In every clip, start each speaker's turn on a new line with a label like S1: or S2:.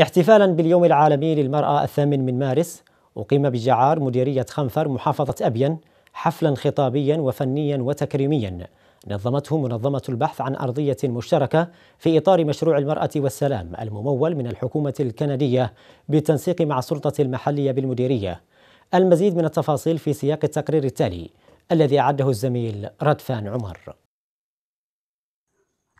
S1: احتفالا باليوم العالمي للمرأة الثامن من مارس أقيم بجعار مديرية خنفر محافظة أبين حفلا خطابيا وفنيا وتكريميا نظمته منظمة البحث عن أرضية مشتركة في إطار مشروع المرأة والسلام الممول من الحكومة الكندية بالتنسيق مع السلطة المحلية بالمديرية المزيد من التفاصيل في سياق التقرير التالي الذي أعده الزميل ردفان عمر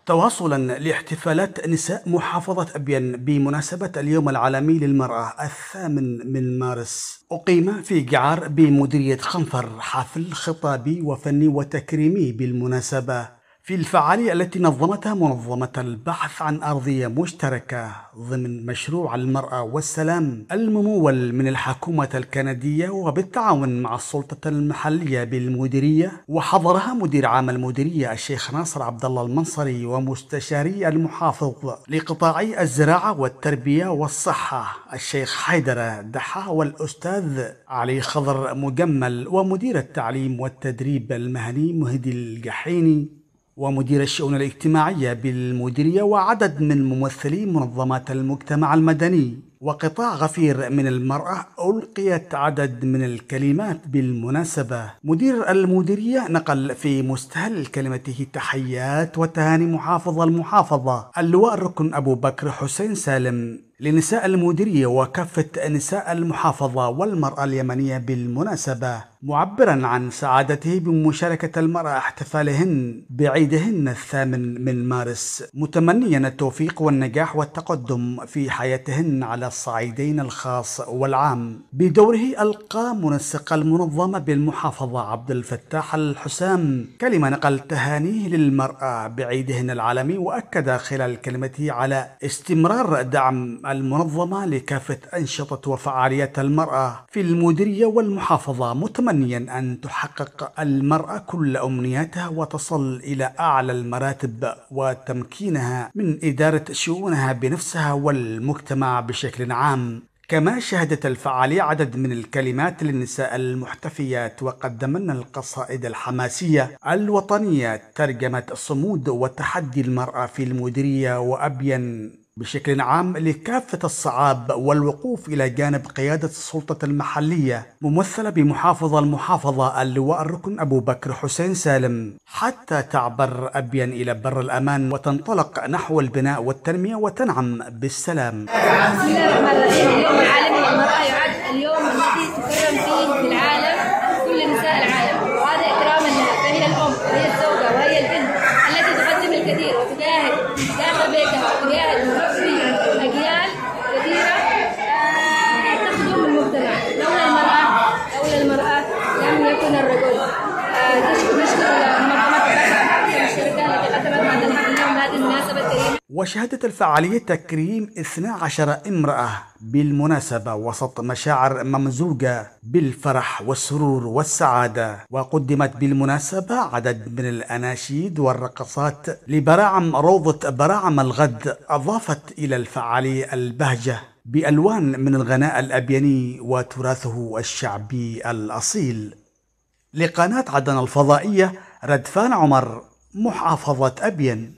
S2: تواصلا لاحتفالات نساء محافظة أبين بمناسبة اليوم العالمي للمرأة الثامن من مارس أقيم في قعار بمديرية خنفر حفل خطابي وفني وتكريمي بالمناسبة في الفعالية التي نظمتها منظمة البحث عن أرضية مشتركة ضمن مشروع المرأة والسلام الممول من الحكومة الكندية وبالتعاون مع السلطة المحلية بالمديرية وحضرها مدير عام المديرية الشيخ ناصر عبد الله المنصري ومستشاري المحافظ لقطاعي الزراعة والتربية والصحة الشيخ حيدر دحا والأستاذ علي خضر مجمل ومدير التعليم والتدريب المهني مهدي الجحيني ومدير الشؤون الاجتماعية بالمديرية وعدد من ممثلي منظمات المجتمع المدني وقطاع غفير من المرأة ألقيت عدد من الكلمات بالمناسبة مدير المديرية نقل في مستهل كلمته تحيات وتهاني محافظ المحافظة اللواء الركن أبو بكر حسين سالم لنساء المديرية وكافة نساء المحافظة والمرأة اليمنية بالمناسبة معبرا عن سعادته بمشاركة المرأة احتفالهن بعيدهن الثامن من مارس متمنيا التوفيق والنجاح والتقدم في حياتهن على الصعيدين الخاص والعام بدوره ألقى منسق المنظمة بالمحافظة عبد الفتاح الحسام كلمة نقل تهانيه للمرأة بعيدهن العالمي وأكد خلال كلمته على استمرار دعم المنظمة لكافة أنشطة وفعاليات المرأة في المديرية والمحافظة متمنيا أن تحقق المرأة كل أمنياتها وتصل إلى أعلى المراتب وتمكينها من إدارة شؤونها بنفسها والمجتمع بشكل بشكل عام كما شهدت الفعالية عدد من الكلمات للنساء المحتفيات وقدمنا القصائد الحماسية الوطنية ترجمة الصمود وتحدي المرأة في المديرية وأبين بشكل عام لكافة الصعاب والوقوف إلى جانب قيادة السلطة المحلية ممثلة بمحافظة المحافظة اللواء الركن أبو بكر حسين سالم حتى تعبر أبين إلى بر الأمان وتنطلق نحو البناء والتنمية وتنعم بالسلام وشهدت الفعالية تكريم 12 امرأة بالمناسبة وسط مشاعر ممزوجة بالفرح والسرور والسعادة وقدمت بالمناسبة عدد من الأناشيد والرقصات لبراعم روضة براعم الغد أضافت إلى الفعالية البهجة بألوان من الغناء الأبياني وتراثه الشعبي الأصيل لقناة عدن الفضائية ردفان عمر محافظة أبين